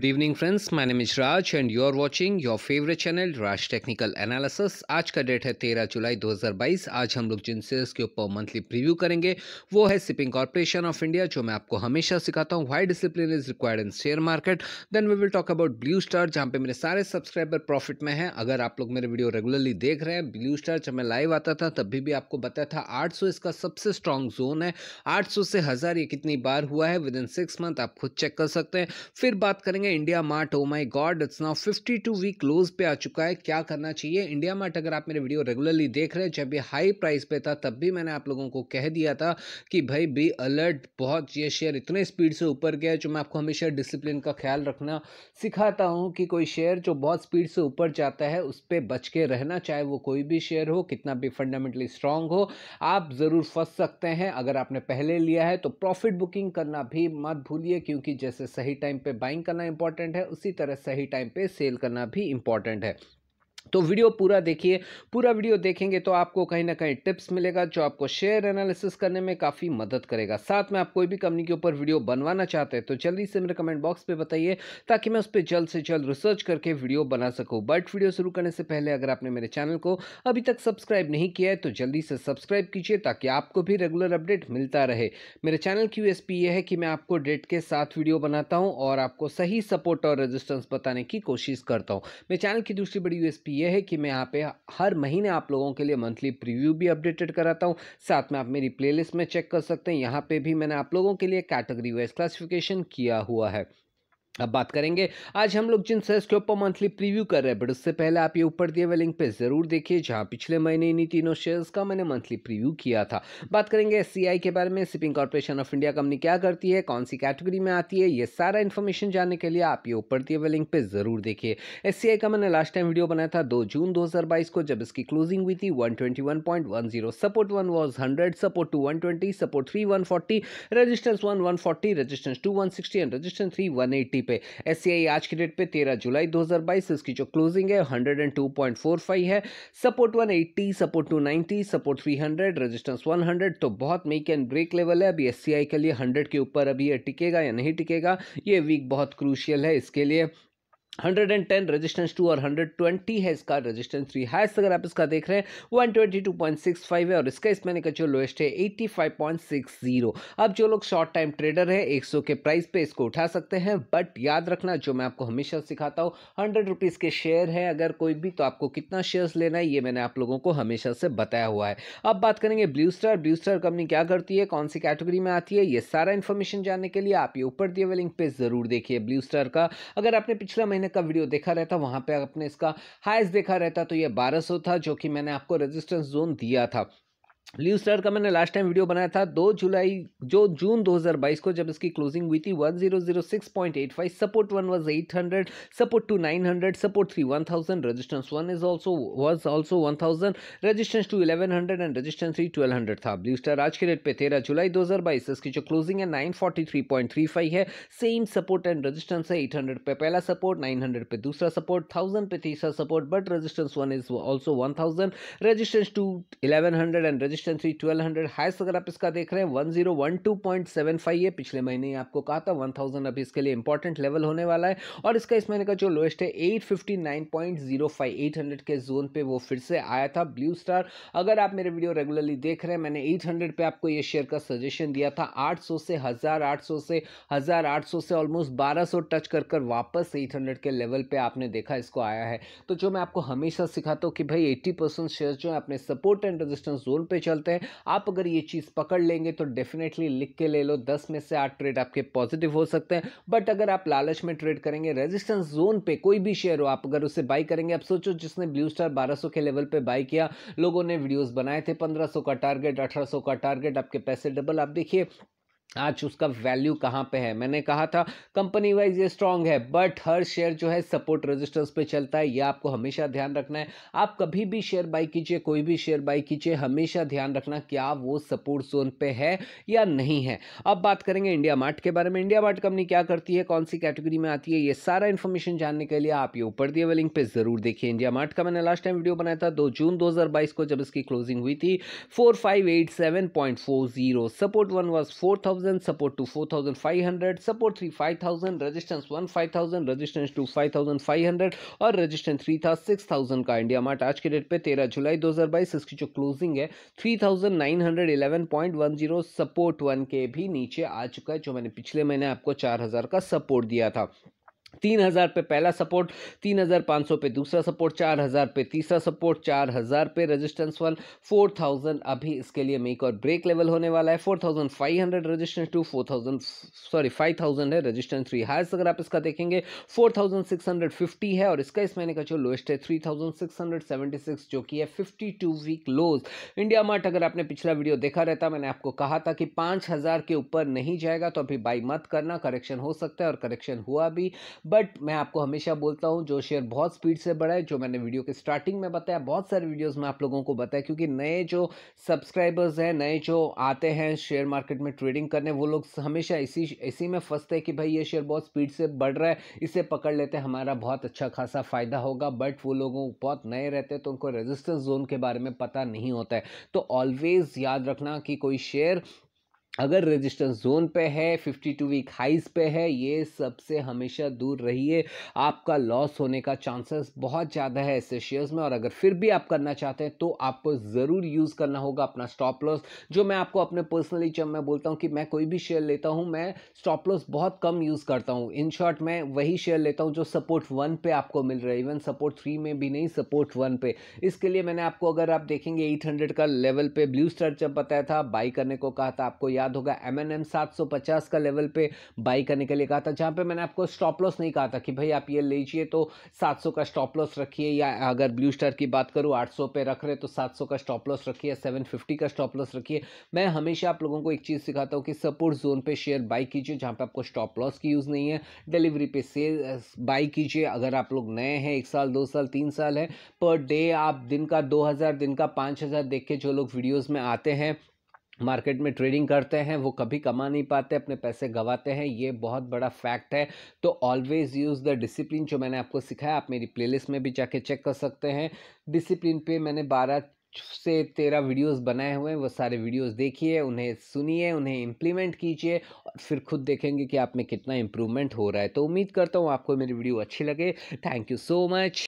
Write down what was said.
good evening friends my name is Raj and you are watching your favourite channel Raj technical analysis आज का date है 13 जुलाई 2022 आज हम लोग जिन शेयर्स के ऊपर मंथली प्रीव्यू करेंगे वो है शिपिंग कॉर्पोरेशन ऑफ इंडिया जो मैं आपको हमेशा सिखाता हूँ why discipline is required in share market then we will talk about Blue Star जहाँ पे मेरे सारे सब्सक्राइबर प्रॉफिट में है अगर आप लोग मेरे वीडियो रेगुलरली देख रहे हैं ब्लू स्टार जब मैं लाइव आता था तब भी, भी आपको बताया था आठ इसका सबसे स्ट्रॉन्ग जोन है आठ से हज़ार ये कितनी बार हुआ है विद इन सिक्स मंथ आप खुद चेक कर सकते हैं फिर बात करेंगे होंगे India Mart oh my God it's now 52 week close पे आ चुका है क्या करना चाहिए इंडिया मार्ट अगर आप मेरे वीडियो रेगुलरली देख रहे हैं जब भी हाई प्राइस पे था तब भी मैंने आप लोगों को कह दिया था कि भाई बी अलर्ट बहुत ये शेयर इतने स्पीड से ऊपर गया है जो मैं आपको हमेशा डिसिप्लिन का ख्याल रखना सिखाता हूँ कि कोई शेयर जो बहुत स्पीड से ऊपर जाता है उस पर बच के रहना चाहे वो कोई भी शेयर हो कितना भी फंडामेंटली स्ट्रांग हो आप ज़रूर फंस सकते हैं अगर आपने पहले लिया है तो प्रॉफिट बुकिंग करना भी मत भूलिए क्योंकि जैसे सही टाइम पे बाइंग करना इंपॉर्टेंट है उसी तरह सही टाइम पे सेल करना भी इंपॉर्टेंट है तो वीडियो पूरा देखिए पूरा वीडियो देखेंगे तो आपको कहीं ना कहीं टिप्स मिलेगा जो आपको शेयर एनालिसिस करने में काफ़ी मदद करेगा साथ में आप कोई भी कंपनी के ऊपर वीडियो बनवाना चाहते हैं तो जल्दी से मेरे कमेंट बॉक्स पे बताइए ताकि मैं उस पर जल्द से जल्द रिसर्च करके वीडियो बना सकूँ बट वीडियो शुरू करने से पहले अगर आपने मेरे चैनल को अभी तक सब्सक्राइब नहीं किया है तो जल्दी से सब्सक्राइब कीजिए ताकि आपको भी रेगुलर अपडेट मिलता रहे मेरे चैनल की यू ये है कि मैं आपको डेट के साथ वीडियो बनाता हूँ और आपको सही सपोर्ट और रजिस्टेंस बताने की कोशिश करता हूँ मेरे चैनल की दूसरी बड़ी यू दिलचस्पी ये है कि मैं यहाँ पे हर महीने आप लोगों के लिए मंथली प्रीव्यू भी अपडेटेड कराता हूँ साथ में आप मेरी प्लेलिस्ट में चेक कर सकते हैं यहाँ पे भी मैंने आप लोगों के लिए कैटेगरी वाइज क्लासिफिकेशन किया हुआ है अब बात करेंगे आज हम लोग जिन शेयर्स के ऊपर मंथली प्रीव्यू कर रहे हैं बट उससे पहले आप ये ऊपर दिए हुए लिंक पे ज़रूर देखिए जहाँ पिछले महीने इन्हीं तीनों शेयर्स का मैंने मंथली प्रीव्यू किया था बात करेंगे एस के बारे में shipping corporation of India company क्या करती है कौन सी कैटेगरी में आती है ये सारा इन्फॉर्मेशन जानने के लिए आप ये ऊपर दिए हुए लिंक पर ज़रूर देखिए एस का मैंने लास्ट टाइम वीडियो बनाया था दो जून दो को जब इसकी क्लोजिंग हुई थी one support one was hundred support two one support three one resistance one resistance two and resistance three one पे एस आज की डेट पे तेरह जुलाई 2022 इसकी जो क्लोजिंग है 102.45 है सपोर्ट 180 सपोर्ट 290 सपोर्ट 300 रेजिस्टेंस 100 तो बहुत मेक एंड ब्रेक लेवल है अभी एस के लिए हंड्रेड के ऊपर अभी ये टिकेगा या नहीं टिकेगा ये वीक बहुत क्रूशियल है इसके लिए hundred and ten resistance two और हंड्रेड ट्वेंटी है इसका रजिस्टेंस थ्री हाइस्ट अगर आप इसका देख रहे हैं one twenty two point six five है और इसका इसमें निकल जो लोएस्ट है eighty five point six zero अब जो लोग शॉर्ट टाइम ट्रेडर है एक सौ के प्राइस पे इसको उठा सकते हैं बट याद रखना जो मैं आपको हमेशा सिखाता हूँ हंड्रेड रुपीज़ के शेयर है अगर कोई भी तो आपको कितना शेयर्स लेना है ये मैंने आप लोगों को हमेशा से बताया हुआ है अब बात करेंगे Blue Star Blue Star company क्या करती है कौन सी कैटेगरी में आती है ये सारा इन्फॉर्मेशन जानने के लिए आप ये ऊपर दिए हुए लिंक पर ज़रूर देखिए ब्लू स्टार का अगर आपने पिछला महीने महीने का वीडियो देखा रहता वहाँ पे आपने इसका हाइस देखा रहता तो ये 1200 था जो कि मैंने आपको रेजिस्टेंस जोन दिया था लीव स्टार का मैंने लास्ट टाइम वीडियो बनाया था दो जुलाई जो जून 2022 को जब इसकी क्लोजिंग हुई थी 1006.85 support one was 800 support two 900 support three 1000 resistance one is also was also 1000 resistance two 1100 and resistance three 1200 था ब्लू स्टार आज के डेट पे तेरह जुलाई दो इसकी जो क्लोजिंग है नाइन है सेम सपोर्ट एंड रजिस्टेंस है एट पे पहला सपोर्ट नाइन पे दूसरा सपोर्ट थाउजेंड पे तीसरा support but resistance one is also thousand resistance two eleven and resistance resistance three twelve hundred highest अगर आप इसका देख रहे हैं one one zero two point seven five ये पिछले महीने आपको कहा था वन थाउजेंड अभी इसके लिए इंपॉर्टेंट लेवल होने वाला है और इसका इस महीने का जो लोएस्ट है eight fifty nine point zero five eight hundred के जोन पे वो फिर से आया था ब्लू स्टार अगर आप मेरे वीडियो रेगुलरली देख रहे हैं मैंने एट हंड्रेड पर आपको ये शेयर का सजेशन दिया था आठ सौ से हज़ार आठ सौ से हज़ार आठ सौ से ऑलमोस्ट बारह सौ टच कर कर वापस एट हंड्रेड के लेवल पर आपने देखा इसको आया है तो जो मैं आपको हमेशा सिखाता हूँ कि भाई एट्टी परसेंट शेयर जो है अपने सपोर्ट एंड रेजिस्टेंस जोन पे चलते हैं आप अगर ये चीज़ पकड़ लेंगे तो डेफिनेटली लिख के ले लो दस में से आठ ट्रेड आपके पॉजिटिव हो सकते हैं बट अगर आप लालच में ट्रेड करेंगे रेजिस्टेंस जोन पे कोई भी शेयर हो आप अगर उसे बाई करेंगे आप सोचो जिसने ब्लू स्टार बारह के लेवल पर बाई किया लोगों ने वीडियोज़ बनाए थे पंद्रह का टारगेट अठारह का टारगेट आपके पैसे डबल आप देखिए आज उसका वैल्यू कहाँ पे है मैंने कहा था कंपनी वाइज ये स्ट्रांग है बट हर शेयर जो है सपोर्ट रेजिस्टेंस पे चलता है ये आपको हमेशा ध्यान रखना है आप कभी भी शेयर बाई कीजिए कोई भी शेयर बाई कीजिए हमेशा ध्यान रखना क्या वो सपोर्ट जोन पे है या नहीं है अब बात करेंगे इंडिया मार्ट के बारे में इंडिया मार्ट कंपनी क्या करती है कौन सी कैटेगरी में आती है ये सारा इन्फॉर्मेशन जानने के लिए आप ये ऊपर दिए हुए लिंक पर ज़रूर देखिए इंडिया मार्ट का मैंने लास्ट टाइम वीडियो बनाया था दो जून दो को जब इसकी क्लोजिंग हुई थी four support one was four thousand support two four thousand five hundred support three five thousand resistance one five thousand resistance two five thousand five hundred और रजिस्टेंस थ्री था सिक्स थाउजेंड का India Mart आज के date पे तेरह जुलाई दो हज़ार बाईस इसकी जो क्लोजिंग है three thousand nine hundred eleven point one zero support one के भी नीचे आ चुका है जो मैंने पिछले महीने आपको चार हज़ार का सपोर्ट दिया था तीन हज़ार पे पहला सपोर्ट तीन हज़ार पाँच सौ पे दूसरा सपोर्ट चार हज़ार पे तीसरा सपोर्ट चार हज़ार पे रेजिस्टेंस वन फोर थाउजेंड अभी इसके लिए मेक और ब्रेक लेवल होने वाला है four thousand five hundred resistance two four thousand sorry five thousand है रजिस्टेंस थ्री हाइस्ट अगर आप इसका देखेंगे four thousand six hundred fifty है और इसका इस महीने का जो लोएस्ट है three thousand six hundred seventy six जो कि है fifty two week lows India Mart अगर आपने पिछला वीडियो देखा रहता मैंने आपको कहा था कि पाँच हज़ार के ऊपर नहीं जाएगा तो अभी बाई मत करना करेक्शन हो सकता है और करेक्शन हुआ भी बट मैं आपको हमेशा बोलता हूँ जो शेयर बहुत स्पीड से बढ़ा है जो मैंने वीडियो के स्टार्टिंग में बताया बहुत सारे वीडियोस में आप लोगों को बताया क्योंकि नए जो सब्सक्राइबर्स हैं नए जो आते हैं शेयर मार्केट में ट्रेडिंग करने वो लोग हमेशा इसी इसी में फंसते हैं कि भाई ये शेयर बहुत स्पीड से बढ़ रहा है इसे पकड़ लेते हैं हमारा बहुत अच्छा खासा फ़ायदा होगा बट वो लोगों बहुत नए रहते हैं तो उनको रेजिस्टेंस जोन के बारे में पता नहीं होता है तो ऑलवेज़ याद रखना कि कोई शेयर अगर रेजिस्टेंस जोन पे है 52 वीक हाइज पे है ये सबसे हमेशा दूर रहिए आपका लॉस होने का चांसेस बहुत ज़्यादा है ऐसे शेयर्स में और अगर फिर भी आप करना चाहते हैं तो आपको ज़रूर यूज़ करना होगा अपना स्टॉप लॉस जो मैं आपको अपने पर्सनली जब मैं बोलता हूँ कि मैं कोई भी शेयर लेता हूँ मैं स्टॉप लॉस बहुत कम यूज़ करता हूँ इन शॉर्ट मैं वही शेयर लेता हूँ जो सपोर्ट वन पे आपको मिल रहा है इवन सपोर्ट थ्री में भी नहीं सपोर्ट वन पे इसके लिए मैंने आपको अगर आप देखेंगे एट का लेवल पे ब्लू स्टार जब बताया था बाई करने को कहा था आपको याद याद होगा एम एन एम सात सौ पचास का लेवल पे बाई करने के लिए कहा था जहाँ पे मैंने आपको स्टॉप लॉस नहीं कहा था कि भाई आप ये लीजिए तो सात सौ का स्टॉप लॉस रखिए या अगर ब्लू स्टार की बात करूँ आठ सौ पे रख रहे तो सात सौ का स्टॉप लॉस रखिए सेवन फिफ्टी का स्टॉप लॉस रखिए मैं हमेशा आप लोगों को एक चीज़ सिखाता हूँ कि सपोर्ट जोन पर शेयर बाई कीजिए जहाँ पर आपको स्टॉप लॉस की यूज़ नहीं है डिलीवरी पे सेल बाई कीजिए अगर आप लोग नए हैं एक साल दो साल तीन साल है पर डे आप दिन का दो हज़ार दिन का पाँच हज़ार देख के जो लोग वीडियोज़ में आते हैं मार्केट में ट्रेडिंग करते हैं वो कभी कमा नहीं पाते अपने पैसे गवाते हैं ये बहुत बड़ा फैक्ट है तो ऑलवेज़ यूज़ द डिसिप्लिन जो मैंने आपको सिखाया आप मेरी प्लेलिस्ट में भी जाके चेक कर सकते हैं डिसिप्लिन पे मैंने बारह से तेरह वीडियोस बनाए हुए हैं वो सारे वीडियोस देखिए उन्हें सुनिए उन्हें इम्प्लीमेंट कीजिए और फिर खुद देखेंगे कि आप में कितना इम्प्रूवमेंट हो रहा है तो उम्मीद करता हूँ आपको मेरी वीडियो अच्छी लगे थैंक यू सो मच